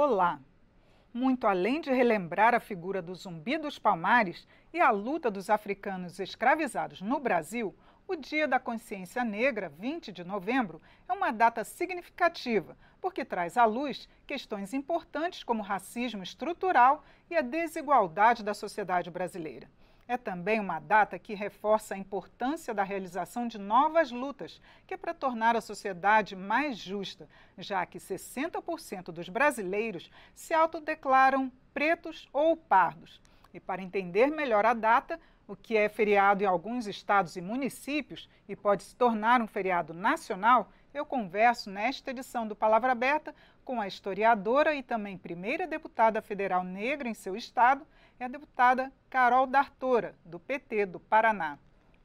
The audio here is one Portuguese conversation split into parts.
Olá! Muito além de relembrar a figura do zumbi dos palmares e a luta dos africanos escravizados no Brasil, o Dia da Consciência Negra, 20 de novembro, é uma data significativa, porque traz à luz questões importantes como o racismo estrutural e a desigualdade da sociedade brasileira. É também uma data que reforça a importância da realização de novas lutas, que é para tornar a sociedade mais justa, já que 60% dos brasileiros se autodeclaram pretos ou pardos. E para entender melhor a data, o que é feriado em alguns estados e municípios e pode se tornar um feriado nacional, eu converso nesta edição do Palavra Aberta com a historiadora e também primeira deputada federal negra em seu estado, é a deputada Carol D'Artora, do PT do Paraná.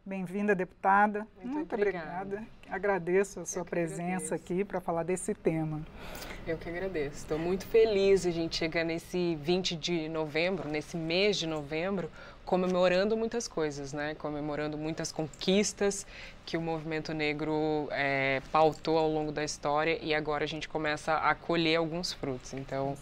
Bem-vinda, deputada. Muito, Muito obrigada. obrigada. Agradeço a sua presença agradeço. aqui para falar desse tema. Eu que agradeço. Estou muito feliz a gente chegar nesse 20 de novembro, nesse mês de novembro, comemorando muitas coisas, né? Comemorando muitas conquistas que o movimento negro é, pautou ao longo da história e agora a gente começa a colher alguns frutos. Então,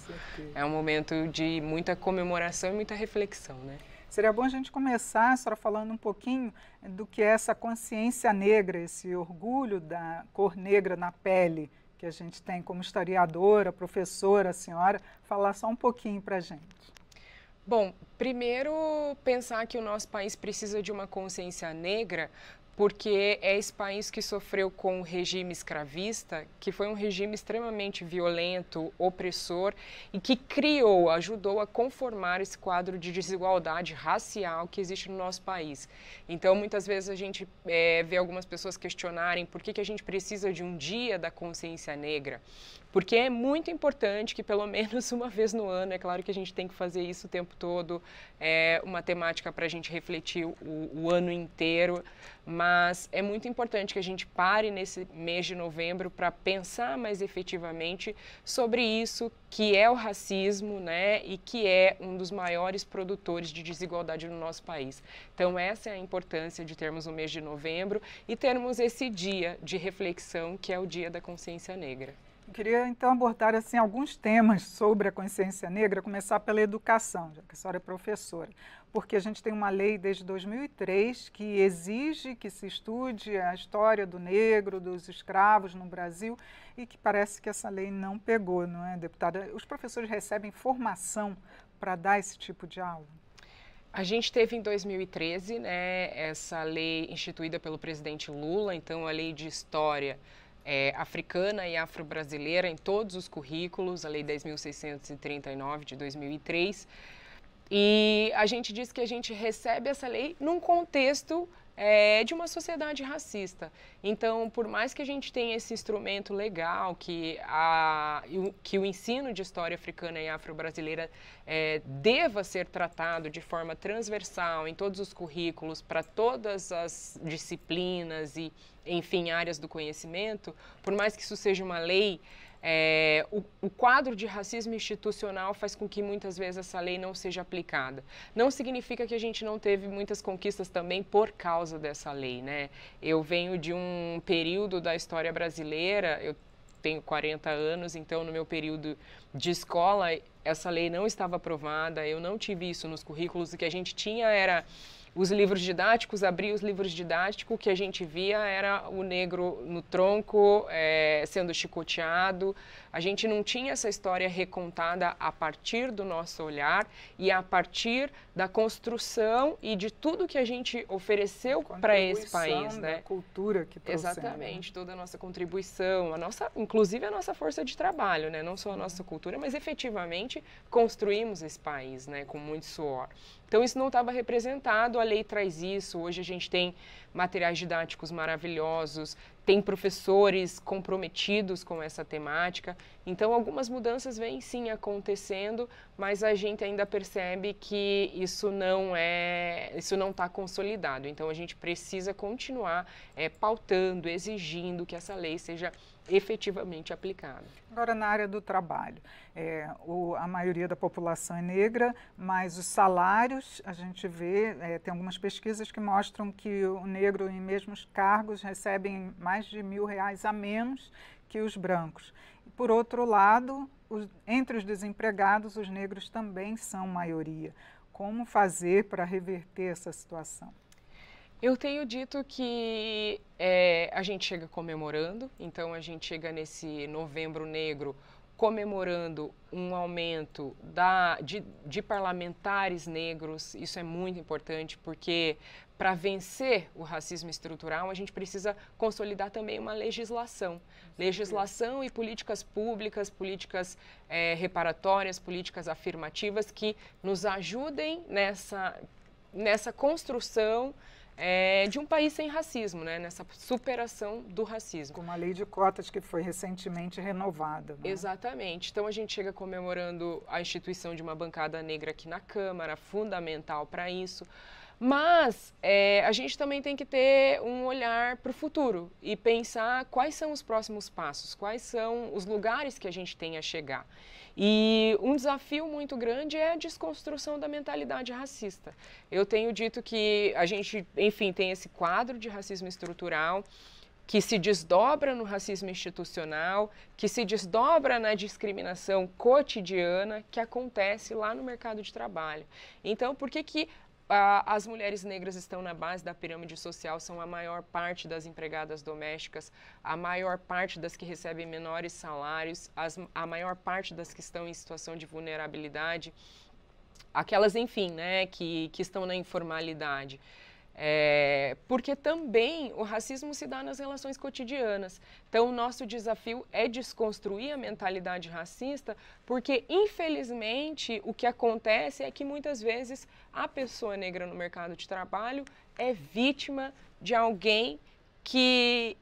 é um momento de muita comemoração e muita reflexão, né? Seria bom a gente começar, a senhora falando um pouquinho do que é essa consciência negra, esse orgulho da cor negra na pele que a gente tem como historiadora, professora, senhora, falar só um pouquinho para a gente. Bom, primeiro pensar que o nosso país precisa de uma consciência negra porque é esse país que sofreu com o regime escravista, que foi um regime extremamente violento, opressor e que criou, ajudou a conformar esse quadro de desigualdade racial que existe no nosso país. Então, muitas vezes a gente é, vê algumas pessoas questionarem por que, que a gente precisa de um dia da consciência negra, porque é muito importante que pelo menos uma vez no ano, é claro que a gente tem que fazer isso o tempo todo, é uma temática para a gente refletir o, o ano inteiro mas é muito importante que a gente pare nesse mês de novembro para pensar mais efetivamente sobre isso que é o racismo, né, e que é um dos maiores produtores de desigualdade no nosso país. Então essa é a importância de termos o mês de novembro e termos esse dia de reflexão que é o Dia da Consciência Negra. Eu queria então abordar assim alguns temas sobre a consciência negra, começar pela educação, já que a senhora é professora, porque a gente tem uma lei desde 2003 que exige que se estude a história do negro, dos escravos no Brasil e que parece que essa lei não pegou, não é, deputada? Os professores recebem formação para dar esse tipo de aula? A gente teve em 2013, né, essa lei instituída pelo presidente Lula, então a lei de história é, africana e afro-brasileira em todos os currículos, a Lei 10.639 de 2003. E a gente diz que a gente recebe essa lei num contexto é de uma sociedade racista. Então, por mais que a gente tenha esse instrumento legal que, a, que o ensino de história africana e afro-brasileira é, deva ser tratado de forma transversal em todos os currículos, para todas as disciplinas e, enfim, áreas do conhecimento, por mais que isso seja uma lei, é, o, o, quadro de racismo institucional faz com que muitas vezes essa lei não seja aplicada. Não significa que a gente não teve muitas conquistas também por causa dessa lei, né? Eu venho de um período da história brasileira, eu tenho 40 anos, então no meu período de escola essa lei não estava aprovada, eu não tive isso nos currículos, o que a gente tinha era os livros didáticos, abria os livros didáticos, o que a gente via era o negro no tronco, é, sendo chicoteado, a gente não tinha essa história recontada a partir do nosso olhar e a partir da construção e de tudo que a gente ofereceu para esse país, né? cultura que trouxemos. Né? Exatamente, toda a nossa contribuição, a nossa, inclusive a nossa força de trabalho, né? Não só a nossa cultura, mas efetivamente construímos esse país, né, com muito suor. Então isso não estava representado, a lei traz isso. Hoje a gente tem materiais didáticos maravilhosos, tem professores comprometidos com essa temática. Então, algumas mudanças vêm sim acontecendo, mas a gente ainda percebe que isso não é, isso não está consolidado. Então, a gente precisa continuar é, pautando, exigindo que essa lei seja efetivamente aplicado. Agora, na área do trabalho, é, o, a maioria da população é negra, mas os salários, a gente vê, é, tem algumas pesquisas que mostram que o negro em mesmos cargos recebem mais de mil reais a menos que os brancos. Por outro lado, os, entre os desempregados, os negros também são maioria. Como fazer para reverter essa situação? Eu tenho dito que é, a gente chega comemorando, então a gente chega nesse novembro negro comemorando um aumento da, de, de parlamentares negros. Isso é muito importante porque para vencer o racismo estrutural, a gente precisa consolidar também uma legislação. Legislação e políticas públicas, políticas é, reparatórias, políticas afirmativas que nos ajudem nessa, nessa construção é, de um país sem racismo, né? nessa superação do racismo. Com uma lei de cotas que foi recentemente renovada. Né? Exatamente. Então a gente chega comemorando a instituição de uma bancada negra aqui na Câmara, fundamental para isso. Mas é, a gente também tem que ter um olhar para o futuro e pensar quais são os próximos passos, quais são os lugares que a gente tem a chegar. E um desafio muito grande é a desconstrução da mentalidade racista. Eu tenho dito que a gente, enfim, tem esse quadro de racismo estrutural que se desdobra no racismo institucional, que se desdobra na discriminação cotidiana que acontece lá no mercado de trabalho. Então, por que que as mulheres negras estão na base da pirâmide social, são a maior parte das empregadas domésticas, a maior parte das que recebem menores salários, as, a maior parte das que estão em situação de vulnerabilidade, aquelas, enfim, né, que, que estão na informalidade. É, porque também o racismo se dá nas relações cotidianas. Então, o nosso desafio é desconstruir a mentalidade racista, porque, infelizmente, o que acontece é que muitas vezes a pessoa negra no mercado de trabalho é vítima de alguém que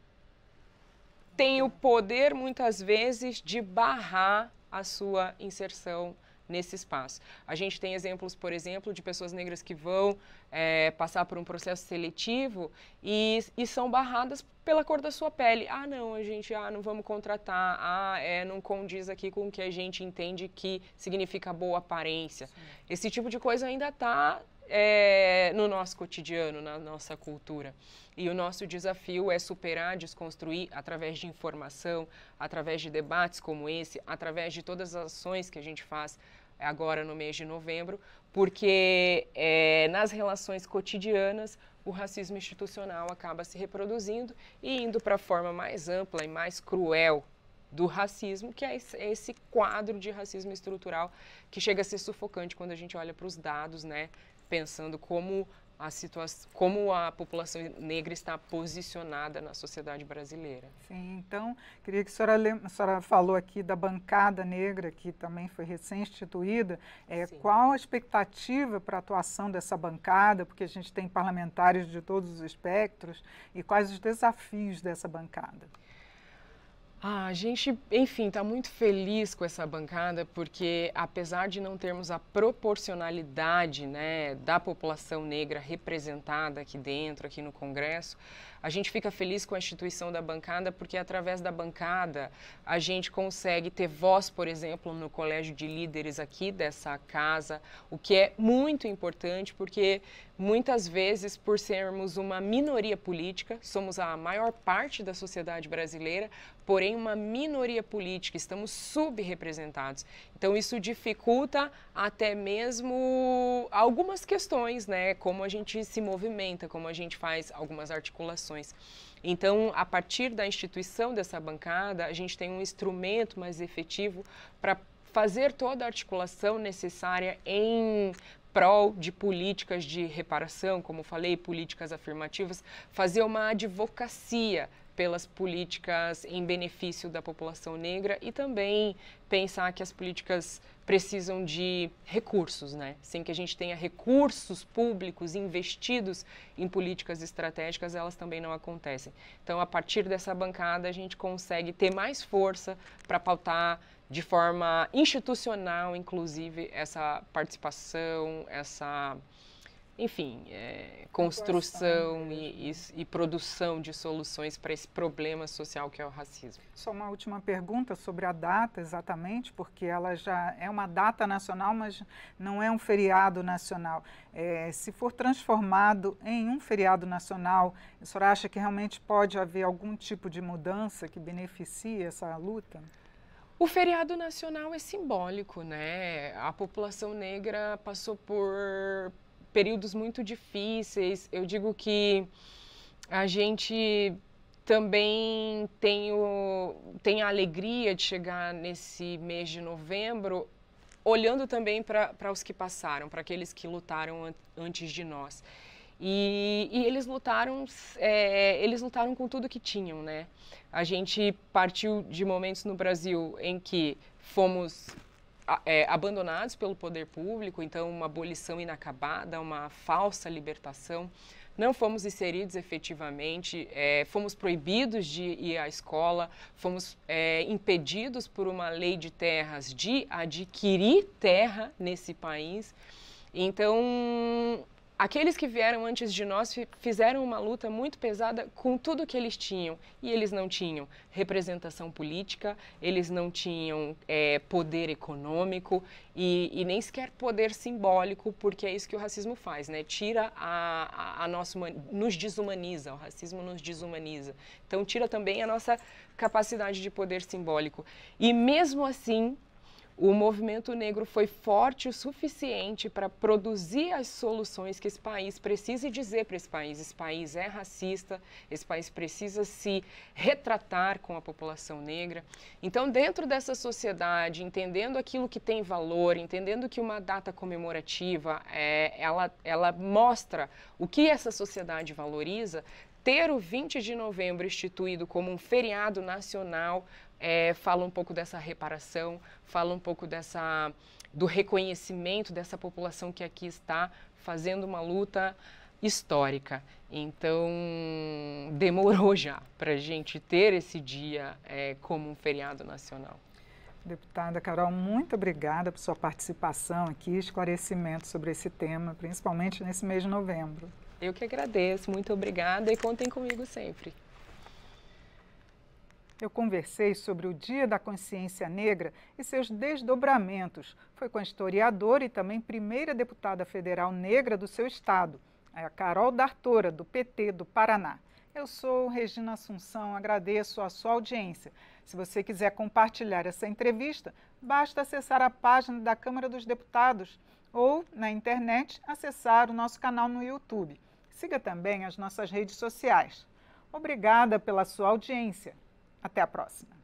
tem o poder, muitas vezes, de barrar a sua inserção nesse espaço. A gente tem exemplos, por exemplo, de pessoas negras que vão é, passar por um processo seletivo e, e são barradas pela cor da sua pele. Ah, não, a gente, ah, não vamos contratar. Ah, é, não condiz aqui com o que a gente entende que significa boa aparência. Sim. Esse tipo de coisa ainda está é, no nosso cotidiano, na nossa cultura. E o nosso desafio é superar, desconstruir através de informação, através de debates como esse, através de todas as ações que a gente faz agora no mês de novembro, porque é, nas relações cotidianas o racismo institucional acaba se reproduzindo e indo para a forma mais ampla e mais cruel do racismo, que é, é esse quadro de racismo estrutural que chega a ser sufocante quando a gente olha para os dados, né? Pensando como a situação, como a população negra está posicionada na sociedade brasileira. Sim, então, queria que a senhora, lem... a senhora falou aqui da bancada negra, que também foi recém-instituída. É, qual a expectativa para a atuação dessa bancada? Porque a gente tem parlamentares de todos os espectros. E quais os desafios dessa bancada? Ah, a gente, enfim, está muito feliz com essa bancada, porque apesar de não termos a proporcionalidade né, da população negra representada aqui dentro, aqui no Congresso, a gente fica feliz com a instituição da bancada porque através da bancada a gente consegue ter voz, por exemplo, no colégio de líderes aqui dessa casa, o que é muito importante porque muitas vezes, por sermos uma minoria política, somos a maior parte da sociedade brasileira, porém uma minoria política, estamos subrepresentados. Então isso dificulta até mesmo algumas questões, né, como a gente se movimenta, como a gente faz algumas articulações situações. Então, a partir da instituição dessa bancada, a gente tem um instrumento mais efetivo para fazer toda a articulação necessária em prol de políticas de reparação, como falei, políticas afirmativas, fazer uma advocacia pelas políticas em benefício da população negra e também pensar que as políticas precisam de recursos, né? Sem que a gente tenha recursos públicos investidos em políticas estratégicas, elas também não acontecem. Então, a partir dessa bancada, a gente consegue ter mais força para pautar de forma institucional, inclusive, essa participação, essa enfim, é, construção né, e, e, e, produção de soluções para esse problema social que é o racismo. Só uma última pergunta sobre a data, exatamente, porque ela já é uma data nacional, mas não é um feriado nacional. É, se for transformado em um feriado nacional, a senhora acha que realmente pode haver algum tipo de mudança que beneficie essa luta? O feriado nacional é simbólico, né? A população negra passou por períodos muito difíceis. Eu digo que a gente também tem, o, tem a alegria de chegar nesse mês de novembro olhando também para os que passaram, para aqueles que lutaram antes de nós. E, e eles lutaram, é, eles lutaram com tudo que tinham, né? A gente partiu de momentos no Brasil em que fomos é, abandonados pelo poder público, então uma abolição inacabada, uma falsa libertação. Não fomos inseridos efetivamente, é, fomos proibidos de ir à escola, fomos é, impedidos por uma lei de terras de adquirir terra nesse país. Então, Aqueles que vieram antes de nós fizeram uma luta muito pesada com tudo que eles tinham. E eles não tinham representação política, eles não tinham é, poder econômico e, e, nem sequer poder simbólico, porque é isso que o racismo faz, né? Tira a, a, a nossa. nos desumaniza, o racismo nos desumaniza. Então, tira também a nossa capacidade de poder simbólico. E mesmo assim, o movimento negro foi forte o suficiente para produzir as soluções que esse país precisa e dizer para esse país: esse país é racista, esse país precisa se retratar com a população negra. Então, dentro dessa sociedade, entendendo aquilo que tem valor, entendendo que uma data comemorativa é, ela, ela mostra o que essa sociedade valoriza, ter o 20 de novembro instituído como um feriado nacional é, fala um pouco dessa reparação, fala um pouco dessa do reconhecimento dessa população que aqui está fazendo uma luta histórica. Então, demorou já para a gente ter esse dia é, como um feriado nacional. Deputada Carol, muito obrigada por sua participação aqui, esclarecimento sobre esse tema, principalmente nesse mês de novembro. Eu que agradeço, muito obrigada e contem comigo sempre. Eu conversei sobre o Dia da Consciência Negra e seus desdobramentos. Foi com a historiadora e também primeira deputada federal negra do seu estado, a Carol D'Artora, do PT do Paraná. Eu sou Regina Assunção, agradeço a sua audiência. Se você quiser compartilhar essa entrevista, basta acessar a página da Câmara dos Deputados ou, na internet, acessar o nosso canal no YouTube. Siga também as nossas redes sociais. Obrigada pela sua audiência. Até a próxima.